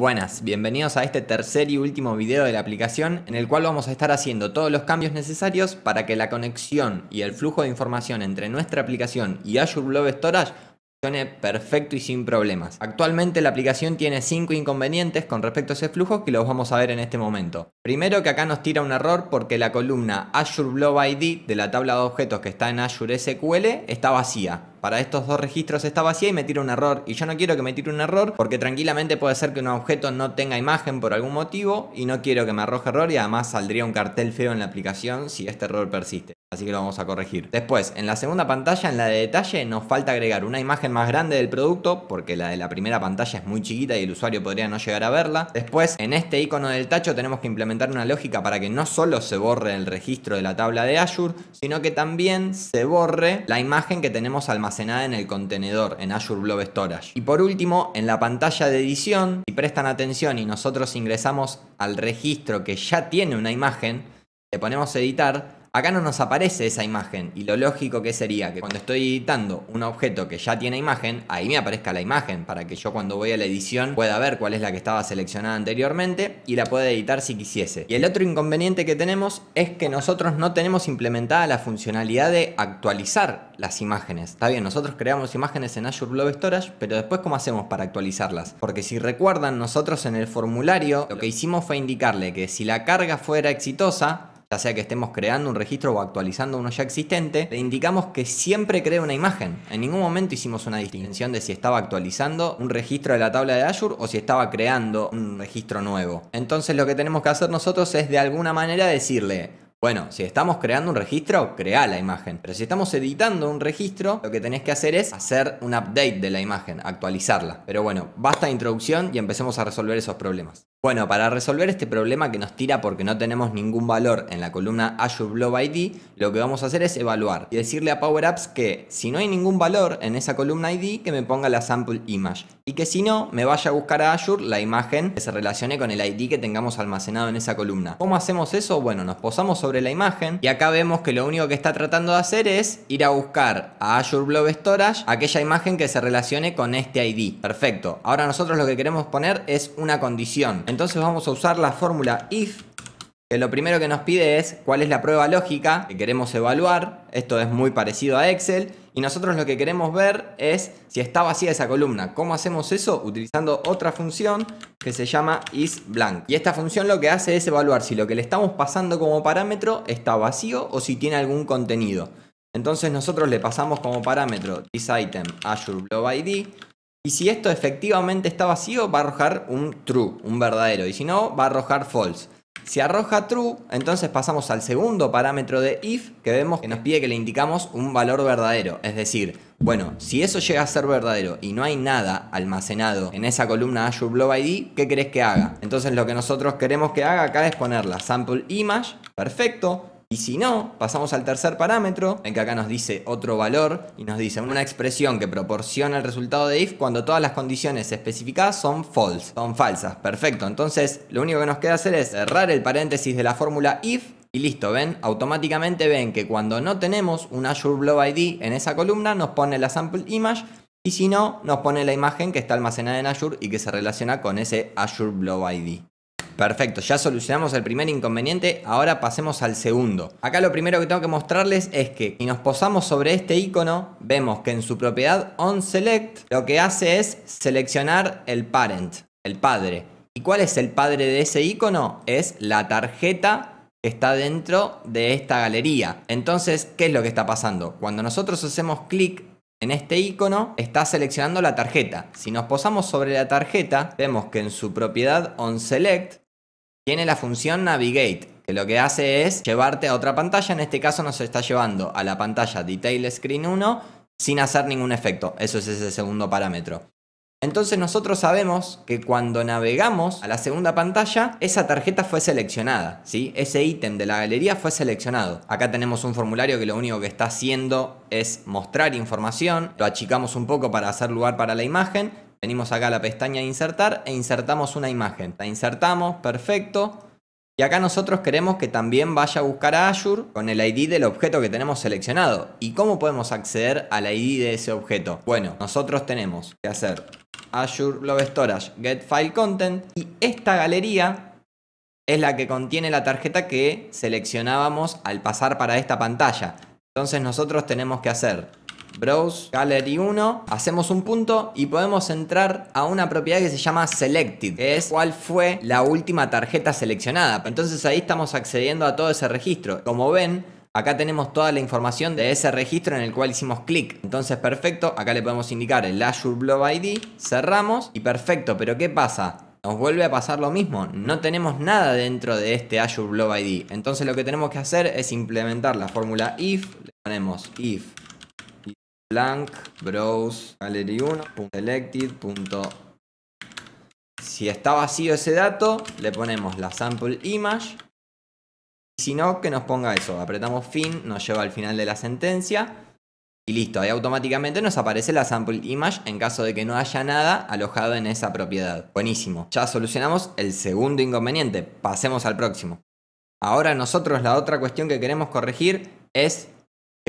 buenas, bienvenidos a este tercer y último video de la aplicación en el cual vamos a estar haciendo todos los cambios necesarios para que la conexión y el flujo de información entre nuestra aplicación y Azure Blob Storage funcione perfecto y sin problemas. Actualmente la aplicación tiene 5 inconvenientes con respecto a ese flujo que los vamos a ver en este momento. Primero que acá nos tira un error porque la columna Azure Blob ID de la tabla de objetos que está en Azure SQL está vacía para estos dos registros está vacía y me tira un error. Y yo no quiero que me tire un error porque tranquilamente puede ser que un objeto no tenga imagen por algún motivo y no quiero que me arroje error y además saldría un cartel feo en la aplicación si este error persiste. Así que lo vamos a corregir. Después, en la segunda pantalla, en la de detalle, nos falta agregar una imagen más grande del producto, porque la de la primera pantalla es muy chiquita y el usuario podría no llegar a verla. Después, en este icono del tacho tenemos que implementar una lógica para que no solo se borre el registro de la tabla de Azure, sino que también se borre la imagen que tenemos almacenada en el contenedor, en Azure Blob Storage. Y por último, en la pantalla de edición, si prestan atención y nosotros ingresamos al registro que ya tiene una imagen, le ponemos editar, Acá no nos aparece esa imagen y lo lógico que sería que cuando estoy editando un objeto que ya tiene imagen, ahí me aparezca la imagen para que yo cuando voy a la edición pueda ver cuál es la que estaba seleccionada anteriormente y la pueda editar si quisiese. Y el otro inconveniente que tenemos es que nosotros no tenemos implementada la funcionalidad de actualizar las imágenes. Está bien, nosotros creamos imágenes en Azure Blob Storage, pero después ¿cómo hacemos para actualizarlas? Porque si recuerdan, nosotros en el formulario lo que hicimos fue indicarle que si la carga fuera exitosa, ya sea que estemos creando un registro o actualizando uno ya existente, le indicamos que siempre cree una imagen. En ningún momento hicimos una distinción de si estaba actualizando un registro de la tabla de Azure o si estaba creando un registro nuevo. Entonces lo que tenemos que hacer nosotros es de alguna manera decirle, bueno, si estamos creando un registro, crea la imagen. Pero si estamos editando un registro, lo que tenés que hacer es hacer un update de la imagen, actualizarla. Pero bueno, basta introducción y empecemos a resolver esos problemas. Bueno, para resolver este problema que nos tira porque no tenemos ningún valor en la columna Azure Blob ID, lo que vamos a hacer es evaluar y decirle a Power Apps que si no hay ningún valor en esa columna ID, que me ponga la sample image y que si no, me vaya a buscar a Azure la imagen que se relacione con el ID que tengamos almacenado en esa columna. ¿Cómo hacemos eso? Bueno, nos posamos sobre la imagen y acá vemos que lo único que está tratando de hacer es ir a buscar a Azure Blob Storage aquella imagen que se relacione con este ID. Perfecto. Ahora nosotros lo que queremos poner es una condición. Entonces vamos a usar la fórmula if lo primero que nos pide es cuál es la prueba lógica que queremos evaluar. Esto es muy parecido a Excel. Y nosotros lo que queremos ver es si está vacía esa columna. ¿Cómo hacemos eso? Utilizando otra función que se llama isBlank. Y esta función lo que hace es evaluar si lo que le estamos pasando como parámetro está vacío o si tiene algún contenido. Entonces nosotros le pasamos como parámetro thisItem Y si esto efectivamente está vacío, va a arrojar un true, un verdadero. Y si no, va a arrojar false. Si arroja true, entonces pasamos al segundo parámetro de if que vemos que nos pide que le indicamos un valor verdadero. Es decir, bueno, si eso llega a ser verdadero y no hay nada almacenado en esa columna Azure Blob ID, ¿qué crees que haga? Entonces lo que nosotros queremos que haga acá es ponerla sample image, perfecto, y si no, pasamos al tercer parámetro, en que acá nos dice otro valor y nos dice una expresión que proporciona el resultado de if cuando todas las condiciones especificadas son false, son falsas. Perfecto, entonces lo único que nos queda hacer es cerrar el paréntesis de la fórmula if y listo, ven, automáticamente ven que cuando no tenemos un Azure Blob ID en esa columna nos pone la sample image y si no, nos pone la imagen que está almacenada en Azure y que se relaciona con ese Azure Blob ID. Perfecto, ya solucionamos el primer inconveniente, ahora pasemos al segundo. Acá lo primero que tengo que mostrarles es que si nos posamos sobre este icono, vemos que en su propiedad onSelect lo que hace es seleccionar el parent, el padre. ¿Y cuál es el padre de ese icono? Es la tarjeta que está dentro de esta galería. Entonces, ¿qué es lo que está pasando? Cuando nosotros hacemos clic en este icono, está seleccionando la tarjeta. Si nos posamos sobre la tarjeta, vemos que en su propiedad onSelect tiene la función Navigate, que lo que hace es llevarte a otra pantalla. En este caso nos está llevando a la pantalla Detail Screen 1 sin hacer ningún efecto. Eso es ese segundo parámetro. Entonces nosotros sabemos que cuando navegamos a la segunda pantalla, esa tarjeta fue seleccionada, ¿sí? Ese ítem de la galería fue seleccionado. Acá tenemos un formulario que lo único que está haciendo es mostrar información, lo achicamos un poco para hacer lugar para la imagen Venimos acá a la pestaña de insertar e insertamos una imagen. La insertamos, perfecto. Y acá nosotros queremos que también vaya a buscar a Azure con el ID del objeto que tenemos seleccionado. ¿Y cómo podemos acceder al ID de ese objeto? Bueno, nosotros tenemos que hacer Azure Love Storage Get File Content y esta galería es la que contiene la tarjeta que seleccionábamos al pasar para esta pantalla. Entonces nosotros tenemos que hacer Browse, Gallery 1, hacemos un punto y podemos entrar a una propiedad que se llama Selected, que es cuál fue la última tarjeta seleccionada. Entonces ahí estamos accediendo a todo ese registro. Como ven, Acá tenemos toda la información de ese registro en el cual hicimos clic. Entonces, perfecto, acá le podemos indicar el Azure Blob ID, cerramos y perfecto, pero ¿qué pasa? Nos vuelve a pasar lo mismo, no tenemos nada dentro de este Azure Blob ID. Entonces lo que tenemos que hacer es implementar la fórmula if, le ponemos if blank browse gallery selected. Si está vacío ese dato, le ponemos la sample image. Y si no, que nos ponga eso. Apretamos fin, nos lleva al final de la sentencia. Y listo, ahí automáticamente nos aparece la sample image en caso de que no haya nada alojado en esa propiedad. Buenísimo, ya solucionamos el segundo inconveniente, pasemos al próximo. Ahora nosotros la otra cuestión que queremos corregir es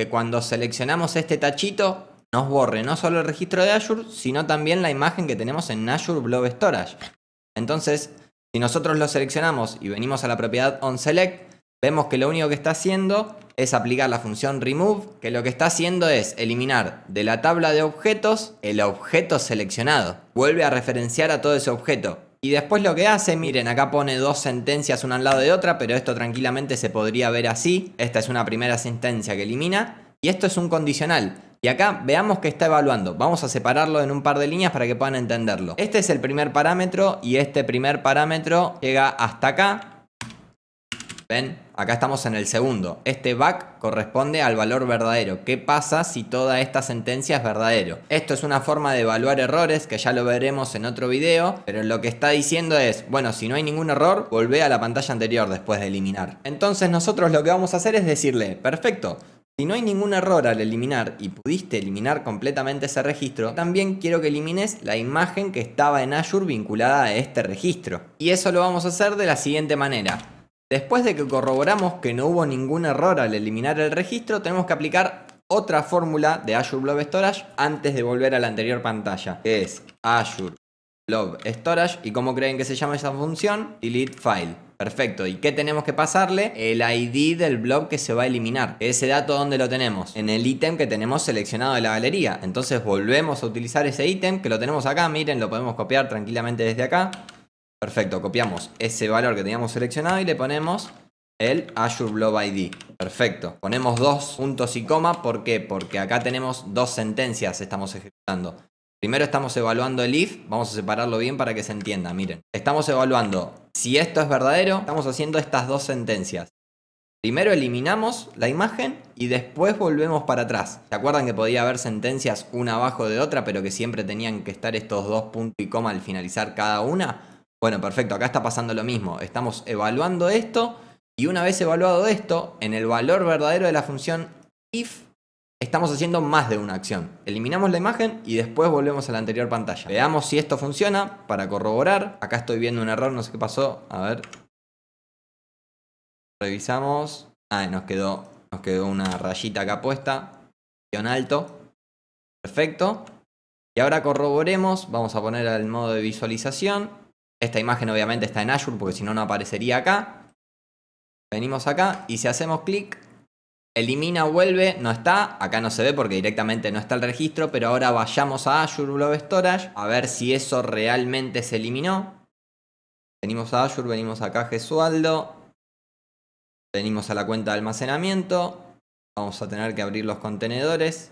que cuando seleccionamos este tachito nos borre no solo el registro de Azure, sino también la imagen que tenemos en Azure Blob Storage. Entonces, si nosotros lo seleccionamos y venimos a la propiedad onSelect, vemos que lo único que está haciendo es aplicar la función remove, que lo que está haciendo es eliminar de la tabla de objetos el objeto seleccionado. Vuelve a referenciar a todo ese objeto. Y después lo que hace, miren, acá pone dos sentencias una al lado de otra, pero esto tranquilamente se podría ver así. Esta es una primera sentencia que elimina. Y esto es un condicional. Y acá veamos que está evaluando. Vamos a separarlo en un par de líneas para que puedan entenderlo. Este es el primer parámetro y este primer parámetro llega hasta acá. ¿Ven? Acá estamos en el segundo. Este back corresponde al valor verdadero. ¿Qué pasa si toda esta sentencia es verdadero? Esto es una forma de evaluar errores que ya lo veremos en otro video, pero lo que está diciendo es, bueno, si no hay ningún error, volvé a la pantalla anterior después de eliminar. Entonces nosotros lo que vamos a hacer es decirle, perfecto, si no hay ningún error al eliminar y pudiste eliminar completamente ese registro, también quiero que elimines la imagen que estaba en Azure vinculada a este registro. Y eso lo vamos a hacer de la siguiente manera. Después de que corroboramos que no hubo ningún error al eliminar el registro, tenemos que aplicar otra fórmula de Azure Blob Storage antes de volver a la anterior pantalla, que es Azure Blob Storage. ¿Y cómo creen que se llama esa función? Delete File. Perfecto, ¿y qué tenemos que pasarle? El ID del blob que se va a eliminar. ¿Ese dato dónde lo tenemos? En el ítem que tenemos seleccionado de la galería. Entonces volvemos a utilizar ese ítem que lo tenemos acá, miren, lo podemos copiar tranquilamente desde acá. Perfecto, copiamos ese valor que teníamos seleccionado y le ponemos el Azure Blob ID. Perfecto. Ponemos dos puntos y coma. ¿Por qué? Porque acá tenemos dos sentencias estamos ejecutando. Primero estamos evaluando el if. Vamos a separarlo bien para que se entienda. Miren. Estamos evaluando si esto es verdadero. Estamos haciendo estas dos sentencias. Primero eliminamos la imagen y después volvemos para atrás. ¿Se acuerdan que podía haber sentencias una abajo de otra, pero que siempre tenían que estar estos dos puntos y coma al finalizar cada una? Bueno, perfecto, acá está pasando lo mismo. Estamos evaluando esto y una vez evaluado esto, en el valor verdadero de la función if, estamos haciendo más de una acción. Eliminamos la imagen y después volvemos a la anterior pantalla. Veamos si esto funciona para corroborar. Acá estoy viendo un error, no sé qué pasó. A ver. Revisamos. Ah, nos quedó, nos quedó una rayita acá puesta. Guión alto. Perfecto. Y ahora corroboremos. Vamos a poner al modo de visualización. Esta imagen obviamente está en Azure porque si no, no aparecería acá. Venimos acá y si hacemos clic, elimina, vuelve, no está. Acá no se ve porque directamente no está el registro, pero ahora vayamos a Azure Blob Storage a ver si eso realmente se eliminó. Venimos a Azure, venimos acá a Gesualdo. Venimos a la cuenta de almacenamiento. Vamos a tener que abrir los contenedores.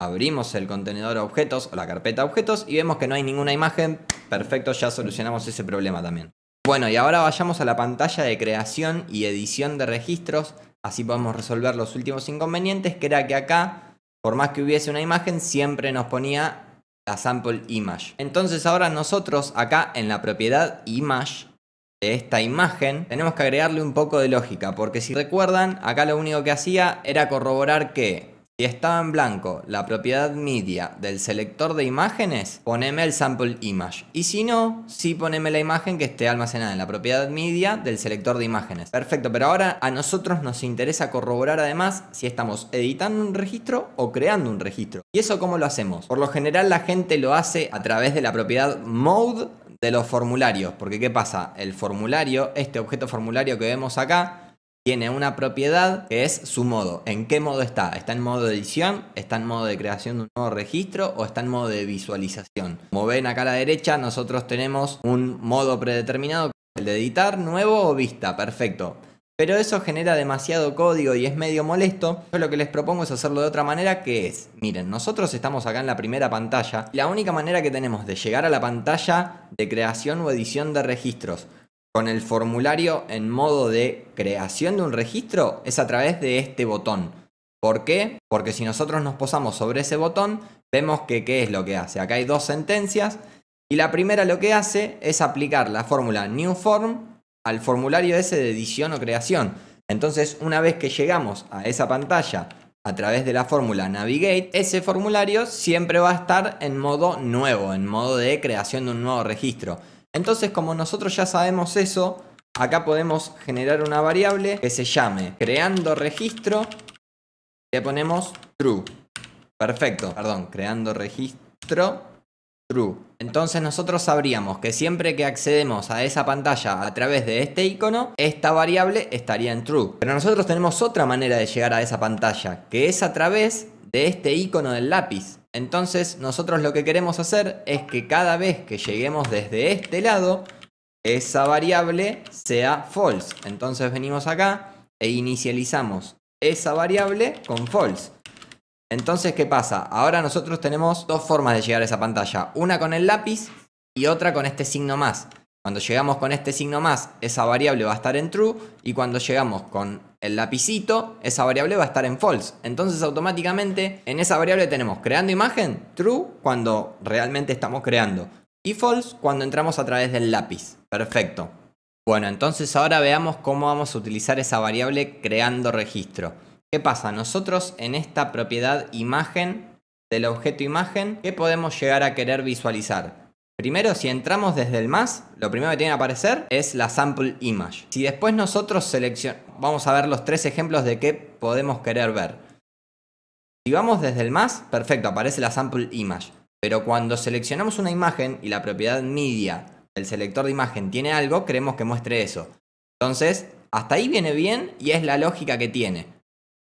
Abrimos el contenedor objetos o la carpeta objetos y vemos que no hay ninguna imagen. Perfecto, ya solucionamos ese problema también. Bueno, y ahora vayamos a la pantalla de creación y edición de registros. Así podemos resolver los últimos inconvenientes, que era que acá, por más que hubiese una imagen, siempre nos ponía la sample image. Entonces ahora nosotros acá en la propiedad image de esta imagen, tenemos que agregarle un poco de lógica, porque si recuerdan, acá lo único que hacía era corroborar que si estaba en blanco la propiedad media del selector de imágenes, poneme el sample image. Y si no, sí poneme la imagen que esté almacenada en la propiedad media del selector de imágenes. Perfecto, pero ahora a nosotros nos interesa corroborar además si estamos editando un registro o creando un registro. ¿Y eso cómo lo hacemos? Por lo general la gente lo hace a través de la propiedad mode de los formularios. Porque ¿qué pasa? El formulario, este objeto formulario que vemos acá, tiene una propiedad que es su modo. ¿En qué modo está? ¿Está en modo de edición? ¿Está en modo de creación de un nuevo registro? ¿O está en modo de visualización? Como ven acá a la derecha, nosotros tenemos un modo predeterminado, el de editar, nuevo o vista, perfecto. Pero eso genera demasiado código y es medio molesto. Yo lo que les propongo es hacerlo de otra manera, que es, miren, nosotros estamos acá en la primera pantalla. la única manera que tenemos de llegar a la pantalla de creación o edición de registros con el formulario en modo de creación de un registro es a través de este botón. ¿Por qué? Porque si nosotros nos posamos sobre ese botón, vemos que qué es lo que hace. Acá hay dos sentencias y la primera lo que hace es aplicar la fórmula new form al formulario ese de edición o creación. Entonces, una vez que llegamos a esa pantalla a través de la fórmula navigate, ese formulario siempre va a estar en modo nuevo, en modo de creación de un nuevo registro. Entonces, como nosotros ya sabemos eso, acá podemos generar una variable que se llame creando registro. Le ponemos true. Perfecto, perdón, creando registro true. Entonces nosotros sabríamos que siempre que accedemos a esa pantalla a través de este icono, esta variable estaría en true. Pero nosotros tenemos otra manera de llegar a esa pantalla, que es a través de este icono del lápiz. Entonces nosotros lo que queremos hacer es que cada vez que lleguemos desde este lado, esa variable sea false. Entonces venimos acá e inicializamos esa variable con false. Entonces, ¿qué pasa? Ahora nosotros tenemos dos formas de llegar a esa pantalla. Una con el lápiz y otra con este signo más. Cuando llegamos con este signo más, esa variable va a estar en true y cuando llegamos con el lapicito, esa variable va a estar en false. Entonces automáticamente en esa variable tenemos creando imagen, true cuando realmente estamos creando y false cuando entramos a través del lápiz. Perfecto. Bueno, entonces ahora veamos cómo vamos a utilizar esa variable creando registro. ¿Qué pasa? Nosotros en esta propiedad imagen del objeto imagen, ¿qué podemos llegar a querer visualizar? Primero, si entramos desde el más, lo primero que tiene que aparecer es la sample image. Si después nosotros seleccionamos, vamos a ver los tres ejemplos de qué podemos querer ver. Si vamos desde el más, perfecto, aparece la sample image. Pero cuando seleccionamos una imagen y la propiedad media del selector de imagen tiene algo, queremos que muestre eso. Entonces, hasta ahí viene bien y es la lógica que tiene.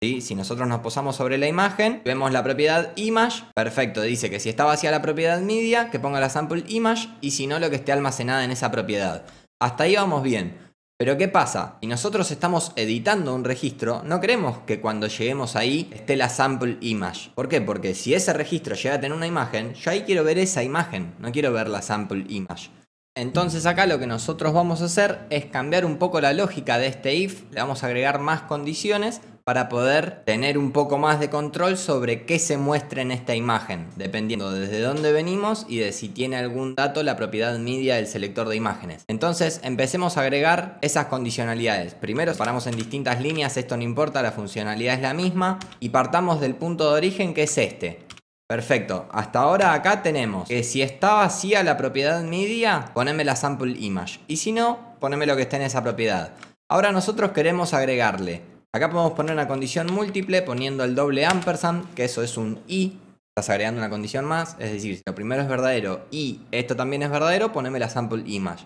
Si nosotros nos posamos sobre la imagen, vemos la propiedad image, perfecto, dice que si está vacía la propiedad media, que ponga la sample image y si no lo que esté almacenada en esa propiedad. Hasta ahí vamos bien. Pero ¿qué pasa? Si nosotros estamos editando un registro, no queremos que cuando lleguemos ahí esté la sample image. ¿Por qué? Porque si ese registro llega a tener una imagen, yo ahí quiero ver esa imagen, no quiero ver la sample image. Entonces acá lo que nosotros vamos a hacer es cambiar un poco la lógica de este if, le vamos a agregar más condiciones para poder tener un poco más de control sobre qué se muestra en esta imagen, dependiendo desde dónde venimos y de si tiene algún dato la propiedad media del selector de imágenes. Entonces empecemos a agregar esas condicionalidades. Primero paramos en distintas líneas, esto no importa, la funcionalidad es la misma y partamos del punto de origen que es este. Perfecto, hasta ahora acá tenemos que si está vacía la propiedad media, poneme la sample image. Y si no, poneme lo que esté en esa propiedad. Ahora nosotros queremos agregarle. Acá podemos poner una condición múltiple poniendo el doble ampersand, que eso es un i. Estás agregando una condición más, es decir, si lo primero es verdadero y esto también es verdadero, poneme la sample image.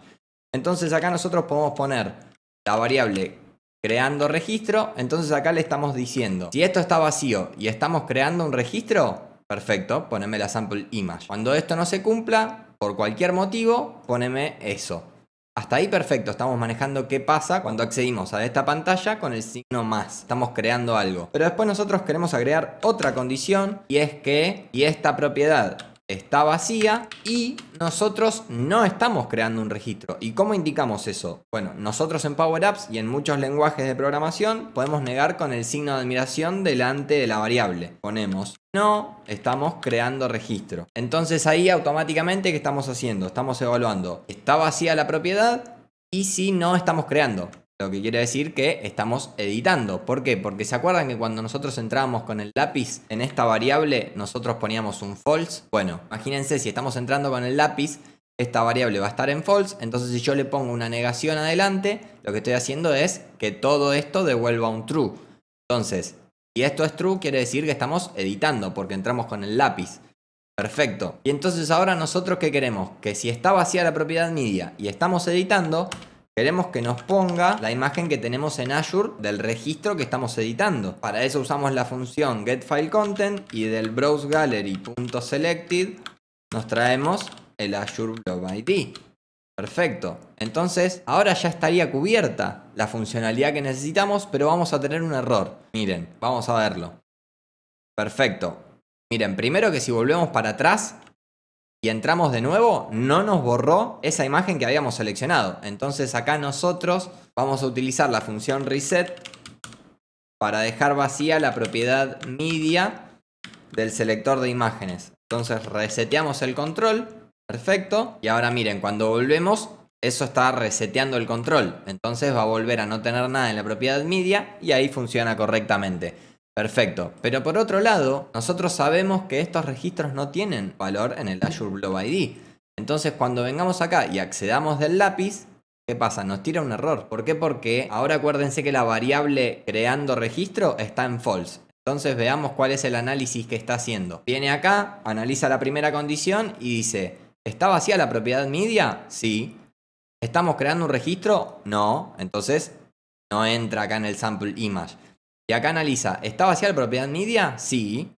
Entonces acá nosotros podemos poner la variable creando registro, entonces acá le estamos diciendo, si esto está vacío y estamos creando un registro, Perfecto, poneme la sample image. Cuando esto no se cumpla, por cualquier motivo, poneme eso. Hasta ahí perfecto, estamos manejando qué pasa cuando accedimos a esta pantalla con el signo más. Estamos creando algo. Pero después nosotros queremos agregar otra condición y es que, y esta propiedad está vacía y nosotros no estamos creando un registro. ¿Y cómo indicamos eso? Bueno, nosotros en Power Apps y en muchos lenguajes de programación podemos negar con el signo de admiración delante de la variable. Ponemos no estamos creando registro. Entonces ahí automáticamente ¿qué estamos haciendo? Estamos evaluando. ¿Está vacía la propiedad? Y si no estamos creando. Lo que quiere decir que estamos editando. ¿Por qué? Porque se acuerdan que cuando nosotros entrábamos con el lápiz en esta variable, nosotros poníamos un false. Bueno, imagínense si estamos entrando con el lápiz, esta variable va a estar en false. Entonces si yo le pongo una negación adelante, lo que estoy haciendo es que todo esto devuelva un true. Entonces, si esto es true, quiere decir que estamos editando porque entramos con el lápiz. Perfecto. Y entonces ahora nosotros qué queremos? Que si está vacía la propiedad media y estamos editando, Queremos que nos ponga la imagen que tenemos en Azure del registro que estamos editando. Para eso usamos la función getFileContent y del browseGallery.selected nos traemos el Azure Blob ID. Perfecto. Entonces, ahora ya estaría cubierta la funcionalidad que necesitamos, pero vamos a tener un error. Miren, vamos a verlo. Perfecto. Miren, primero que si volvemos para atrás, y entramos de nuevo, no nos borró esa imagen que habíamos seleccionado. Entonces acá nosotros vamos a utilizar la función reset para dejar vacía la propiedad media del selector de imágenes. Entonces reseteamos el control, perfecto. Y ahora miren, cuando volvemos, eso está reseteando el control. Entonces va a volver a no tener nada en la propiedad media y ahí funciona correctamente. Perfecto. Pero por otro lado, nosotros sabemos que estos registros no tienen valor en el Azure Blob ID. Entonces, cuando vengamos acá y accedamos del lápiz, ¿qué pasa? Nos tira un error. ¿Por qué? Porque ahora acuérdense que la variable creando registro está en false. Entonces veamos cuál es el análisis que está haciendo. Viene acá, analiza la primera condición y dice, ¿está vacía la propiedad media? Sí. ¿Estamos creando un registro? No. Entonces no entra acá en el sample image. Y acá analiza, ¿está vacía la propiedad media? Sí.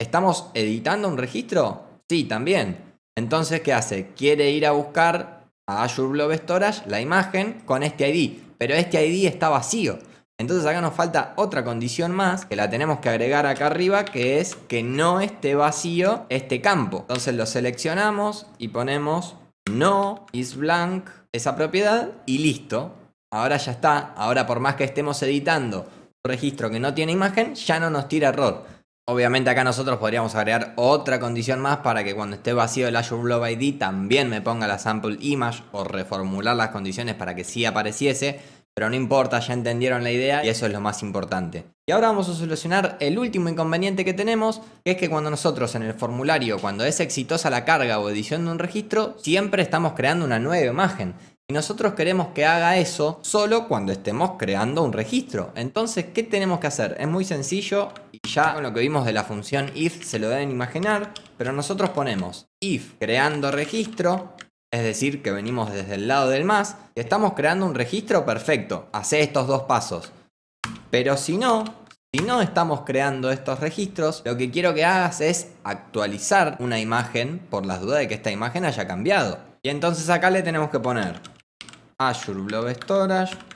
¿Estamos editando un registro? Sí, también. Entonces, ¿qué hace? Quiere ir a buscar a Azure Blob Storage la imagen con este ID, pero este ID está vacío. Entonces acá nos falta otra condición más que la tenemos que agregar acá arriba, que es que no esté vacío este campo. Entonces lo seleccionamos y ponemos no is blank esa propiedad y listo. Ahora ya está. Ahora por más que estemos editando registro que no tiene imagen, ya no nos tira error. Obviamente acá nosotros podríamos agregar otra condición más para que cuando esté vacío el Azure Blob ID también me ponga la sample image o reformular las condiciones para que sí apareciese, pero no importa, ya entendieron la idea y eso es lo más importante. Y ahora vamos a solucionar el último inconveniente que tenemos, que es que cuando nosotros en el formulario, cuando es exitosa la carga o edición de un registro, siempre estamos creando una nueva imagen. Y nosotros queremos que haga eso solo cuando estemos creando un registro. Entonces, ¿qué tenemos que hacer? Es muy sencillo y ya con lo que vimos de la función if se lo deben imaginar, pero nosotros ponemos if creando registro, es decir, que venimos desde el lado del más, y estamos creando un registro perfecto. Hace estos dos pasos. Pero si no, si no estamos creando estos registros, lo que quiero que hagas es actualizar una imagen por las dudas de que esta imagen haya cambiado. Y entonces acá le tenemos que poner Azure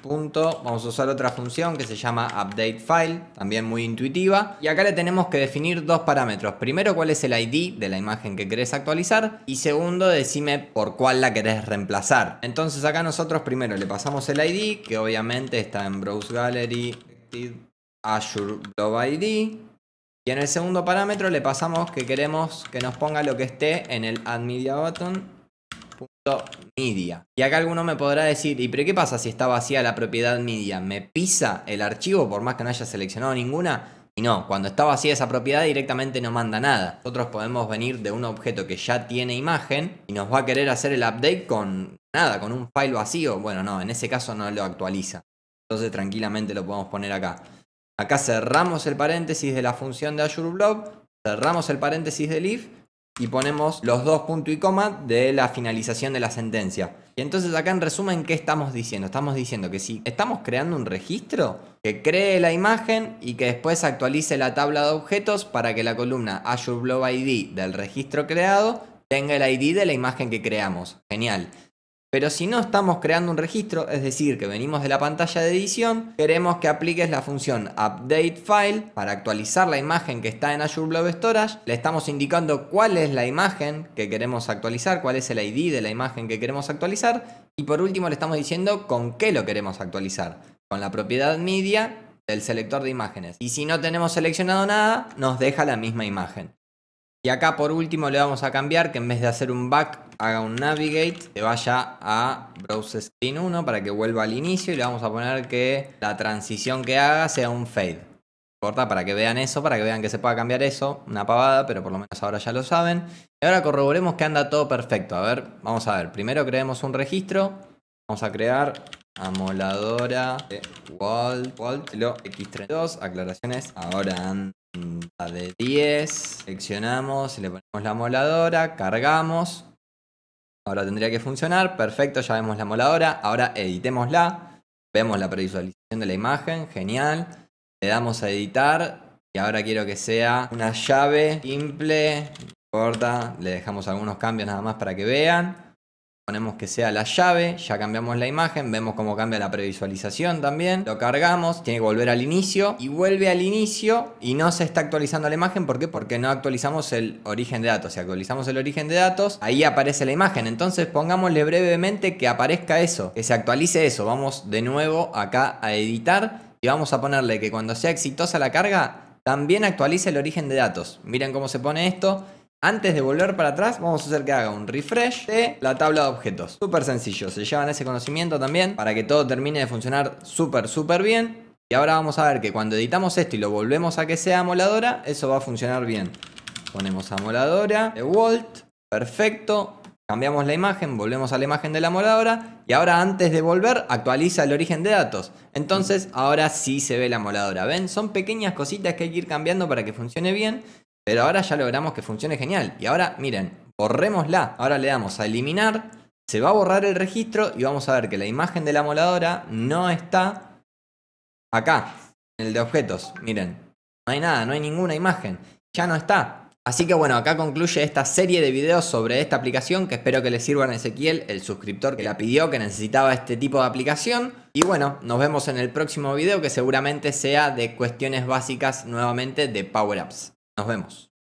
Vamos a usar otra función que se llama update file, también muy intuitiva. Y acá le tenemos que definir dos parámetros. Primero, cuál es el ID de la imagen que querés actualizar. Y segundo, decime por cuál la querés reemplazar. Entonces acá nosotros primero le pasamos el ID, que obviamente está en Browse Gallery, Y en el segundo parámetro le pasamos que queremos que nos ponga lo que esté en el Add Media Button media. Y acá alguno me podrá decir, ¿y pero qué pasa si está vacía la propiedad media? ¿Me pisa el archivo por más que no haya seleccionado ninguna? Y no, cuando está vacía esa propiedad directamente no manda nada. Nosotros podemos venir de un objeto que ya tiene imagen y nos va a querer hacer el update con nada, con un file vacío. Bueno, no, en ese caso no lo actualiza. Entonces tranquilamente lo podemos poner acá. Acá cerramos el paréntesis de la función de Azure Blob, cerramos el paréntesis de if y ponemos los dos puntos y coma de la finalización de la sentencia. Y entonces acá en resumen, ¿qué estamos diciendo? Estamos diciendo que si estamos creando un registro, que cree la imagen y que después actualice la tabla de objetos para que la columna Azure Blob ID del registro creado tenga el ID de la imagen que creamos. Genial. Pero si no estamos creando un registro, es decir, que venimos de la pantalla de edición, queremos que apliques la función update file para actualizar la imagen que está en Azure Blob Storage. Le estamos indicando cuál es la imagen que queremos actualizar, cuál es el ID de la imagen que queremos actualizar. Y por último le estamos diciendo con qué lo queremos actualizar. Con la propiedad media del selector de imágenes. Y si no tenemos seleccionado nada, nos deja la misma imagen. Y acá por último le vamos a cambiar que en vez de hacer un back haga un navigate, se vaya a browse screen 1 para que vuelva al inicio y le vamos a poner que la transición que haga sea un fade. Corta para que vean eso, para que vean que se pueda cambiar eso, una pavada, pero por lo menos ahora ya lo saben. Y ahora corroboremos que anda todo perfecto. A ver, vamos a ver. Primero creemos un registro. Vamos a crear amoladora de Walt, Walt, lo X32, aclaraciones. Ahora anda de 10. Seleccionamos, le ponemos la moladora, cargamos. Ahora tendría que funcionar. Perfecto, ya vemos la moladora. Ahora editémosla. Vemos la previsualización de la imagen. Genial. Le damos a editar. Y ahora quiero que sea una llave simple. No Le dejamos algunos cambios nada más para que vean. Ponemos que sea la llave, ya cambiamos la imagen, vemos cómo cambia la previsualización también. Lo cargamos, tiene que volver al inicio y vuelve al inicio y no se está actualizando la imagen. ¿Por qué? Porque no actualizamos el origen de datos. Si actualizamos el origen de datos, ahí aparece la imagen. Entonces pongámosle brevemente que aparezca eso, que se actualice eso. Vamos de nuevo acá a editar y vamos a ponerle que cuando sea exitosa la carga, también actualice el origen de datos. Miren cómo se pone esto. Antes de volver para atrás, vamos a hacer que haga un refresh de la tabla de objetos. Súper sencillo, se llevan ese conocimiento también para que todo termine de funcionar súper, súper bien. Y ahora vamos a ver que cuando editamos esto y lo volvemos a que sea moladora, eso va a funcionar bien. Ponemos amoladora, Volt, perfecto. Cambiamos la imagen, volvemos a la imagen de la moladora y ahora antes de volver actualiza el origen de datos. Entonces ahora sí se ve la moladora, ¿ven? Son pequeñas cositas que hay que ir cambiando para que funcione bien pero ahora ya logramos que funcione genial. Y ahora, miren, borremosla. Ahora le damos a eliminar. Se va a borrar el registro y vamos a ver que la imagen de la moladora no está acá, en el de objetos. Miren, no hay nada, no hay ninguna imagen. Ya no está. Así que bueno, acá concluye esta serie de videos sobre esta aplicación que espero que les sirva a Ezequiel, el suscriptor que la pidió, que necesitaba este tipo de aplicación. Y bueno, nos vemos en el próximo video que seguramente sea de cuestiones básicas nuevamente de Power Apps. Nos vemos.